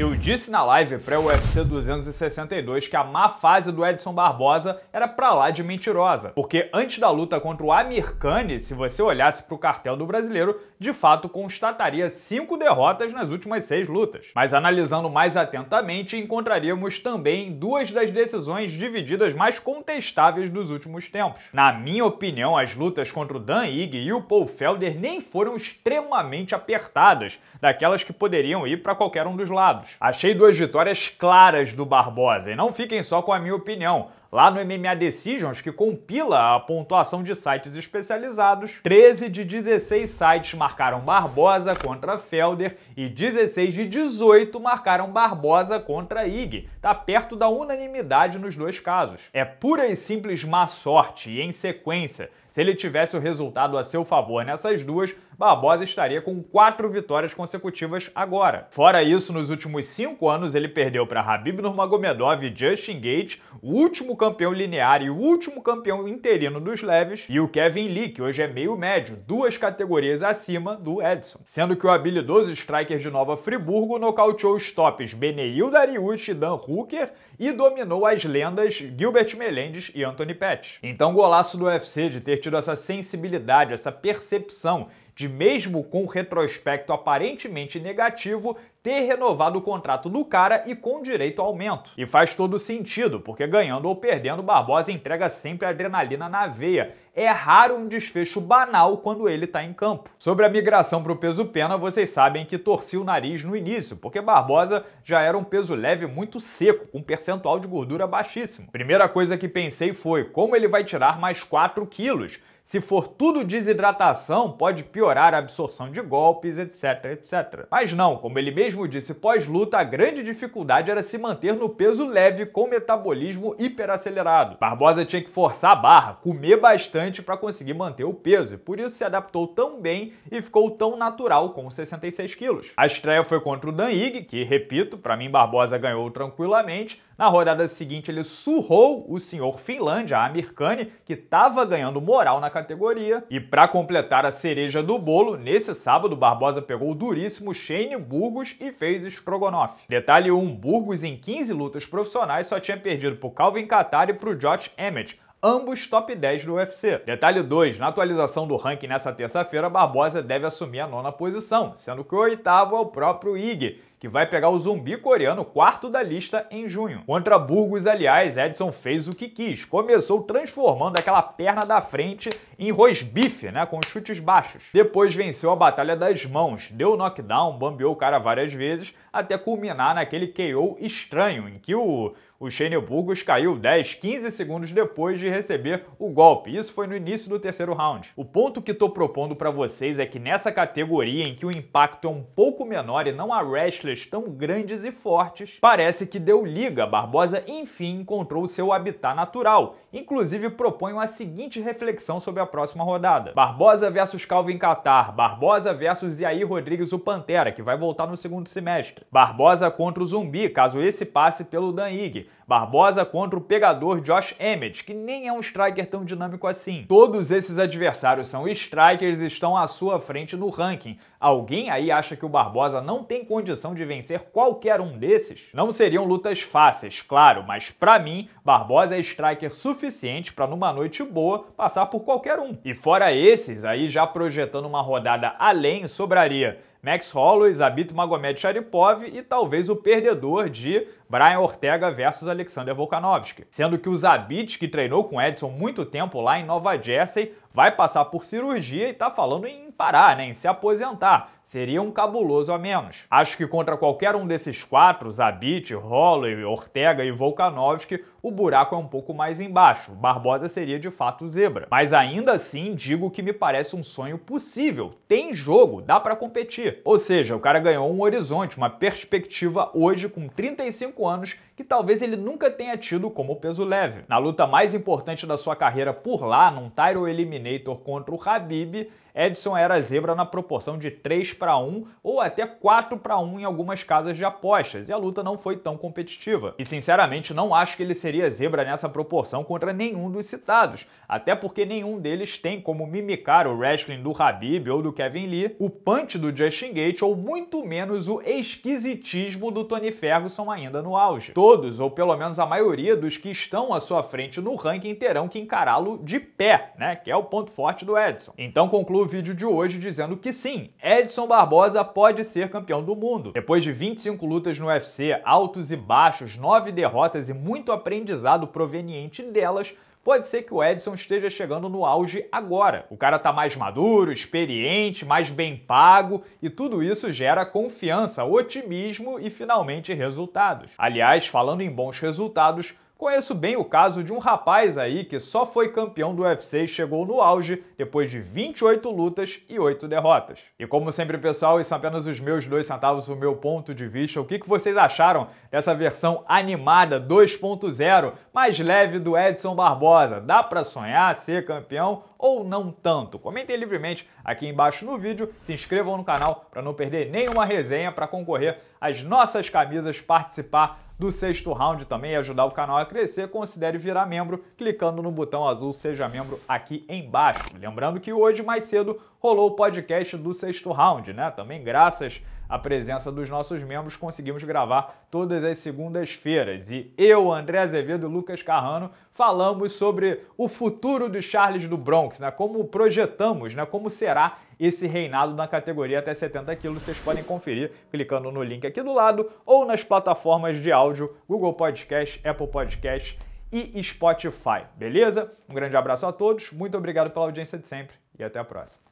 Eu disse na live pré-UFC 262 que a má fase do Edson Barbosa era pra lá de mentirosa, porque antes da luta contra o Amir Khan, se você olhasse pro cartel do brasileiro, de fato constataria cinco derrotas nas últimas seis lutas. Mas analisando mais atentamente, encontraríamos também duas das decisões divididas mais contestáveis dos últimos tempos. Na minha opinião, as lutas contra o Dan Ige e o Paul Felder nem foram extremamente apertadas, daquelas que poderiam ir para qualquer um dos lados. Achei duas vitórias claras do Barbosa e não fiquem só com a minha opinião. Lá no MMA Decisions, que compila a pontuação de sites especializados, 13 de 16 sites marcaram Barbosa contra Felder e 16 de 18 marcaram Barbosa contra Ig. Tá perto da unanimidade nos dois casos. É pura e simples má sorte e em sequência. Se ele tivesse o resultado a seu favor nessas duas, Barbosa estaria com quatro vitórias consecutivas agora. Fora isso, nos últimos cinco anos ele perdeu para Habib Nurmagomedov e Justin Gates, o último campeão linear e o último campeão interino dos leves, e o Kevin Lee, que hoje é meio médio, duas categorias acima do Edson. Sendo que o habilidoso striker de Nova Friburgo nocauteou os tops Beneil e Dan Hooker e dominou as lendas Gilbert Melendez e Anthony Pett. Então, golaço do UFC de ter tido essa sensibilidade, essa percepção de, mesmo com retrospecto aparentemente negativo, ter renovado o contrato do cara e com direito ao aumento. E faz todo sentido, porque ganhando ou perdendo, Barbosa entrega sempre adrenalina na veia é raro um desfecho banal quando ele está em campo. Sobre a migração para o peso pena, vocês sabem que torci o nariz no início, porque Barbosa já era um peso leve muito seco, com percentual de gordura baixíssimo. Primeira coisa que pensei foi como ele vai tirar mais 4 quilos. Se for tudo desidratação, pode piorar a absorção de golpes, etc, etc. Mas não, como ele mesmo disse pós-luta, a grande dificuldade era se manter no peso leve com metabolismo hiperacelerado. Barbosa tinha que forçar a barra, comer bastante bastante para conseguir manter o peso e por isso se adaptou tão bem e ficou tão natural com 66 quilos. A estreia foi contra o Dan Higg, que, repito, para mim Barbosa ganhou tranquilamente. Na rodada seguinte ele surrou o senhor Finlândia, a Amirkane, que estava ganhando moral na categoria. E para completar a cereja do bolo, nesse sábado Barbosa pegou o duríssimo Shane Burgos e fez estrogonofe. Detalhe 1, Burgos em 15 lutas profissionais só tinha perdido o Calvin Catar e o Josh Emmett, ambos top 10 do UFC. Detalhe 2, na atualização do ranking nessa terça-feira, Barbosa deve assumir a nona posição, sendo que o oitavo é o próprio Ig, que vai pegar o zumbi coreano quarto da lista em junho. Contra Burgos, aliás, Edson fez o que quis. Começou transformando aquela perna da frente em rosbife, né, com chutes baixos. Depois venceu a batalha das mãos, deu knockdown, bambeou o cara várias vezes, até culminar naquele KO estranho, em que o o Shane Burgos caiu 10, 15 segundos depois de receber o golpe. Isso foi no início do terceiro round. O ponto que estou propondo para vocês é que nessa categoria em que o impacto é um pouco menor e não há wrestler indústrias tão grandes e fortes, parece que deu liga. Barbosa enfim encontrou seu habitat natural. Inclusive proponho a seguinte reflexão sobre a próxima rodada: Barbosa versus Calvin Catar, Barbosa versus Iair Rodrigues o Pantera, que vai voltar no segundo semestre. Barbosa contra o Zumbi, caso esse passe pelo Danig. Barbosa contra o pegador Josh Emmett, que nem é um striker tão dinâmico assim. Todos esses adversários são strikers e estão à sua frente no ranking, Alguém aí acha que o Barbosa não tem condição de vencer qualquer um desses? Não seriam lutas fáceis, claro, mas para mim, Barbosa é striker suficiente para numa noite boa passar por qualquer um. E fora esses, aí já projetando uma rodada além, sobraria Max Holloway, Zabit Magomed Sharipov e talvez o perdedor de Brian Ortega versus Alexander Volkanovski. Sendo que o Zabit, que treinou com Edson muito tempo lá em Nova Jersey, vai passar por cirurgia e tá falando em parar, né, em se aposentar. Seria um cabuloso a menos. Acho que contra qualquer um desses quatro, Zabit, Holloway, Ortega e Volkanovski, o buraco é um pouco mais embaixo. Barbosa seria de fato zebra. Mas ainda assim, digo que me parece um sonho possível. Tem jogo, dá para competir. Ou seja, o cara ganhou um horizonte, uma perspectiva hoje com 35 anos que talvez ele nunca tenha tido como peso leve. Na luta mais importante da sua carreira por lá, num Tyro Eliminator contra o Habib, Edson era zebra na proporção de 3 para 1 ou até 4 para 1 em algumas casas de apostas, e a luta não foi tão competitiva. E sinceramente, não acho que ele seria zebra nessa proporção contra nenhum dos citados, até porque nenhum deles tem como mimicar o wrestling do Habib ou do Kevin Lee, o punch do Justin Gate ou muito menos o esquisitismo do Tony Ferguson ainda no auge. Todos, ou pelo menos a maioria dos que estão à sua frente no ranking terão que encará-lo de pé, né, que é o ponto forte do Edson. Então concluo o vídeo de hoje dizendo que sim, Edson Barbosa pode ser campeão do mundo. Depois de 25 lutas no UFC, altos e baixos, 9 derrotas e muito aprendizado proveniente delas, pode ser que o Edson esteja chegando no auge agora. O cara tá mais maduro, experiente, mais bem pago e tudo isso gera confiança, otimismo e finalmente resultados. Aliás, falando em bons resultados, Conheço bem o caso de um rapaz aí que só foi campeão do UFC e chegou no auge depois de 28 lutas e 8 derrotas. E como sempre, pessoal, isso são apenas os meus dois centavos, o meu ponto de vista. O que vocês acharam dessa versão animada 2.0, mais leve do Edson Barbosa? Dá para sonhar ser campeão ou não tanto? Comentem livremente aqui embaixo no vídeo, se inscrevam no canal para não perder nenhuma resenha para concorrer às nossas camisas, participar do sexto round também e ajudar o canal a crescer, considere virar membro clicando no botão azul Seja Membro aqui embaixo. Lembrando que hoje mais cedo rolou o podcast do sexto round, né? Também graças a presença dos nossos membros, conseguimos gravar todas as segundas-feiras. E eu, André Azevedo e Lucas Carrano falamos sobre o futuro do Charles do Bronx, né? como projetamos, né? como será esse reinado na categoria até 70 quilos. Vocês podem conferir clicando no link aqui do lado ou nas plataformas de áudio Google Podcast, Apple Podcast e Spotify, beleza? Um grande abraço a todos, muito obrigado pela audiência de sempre e até a próxima.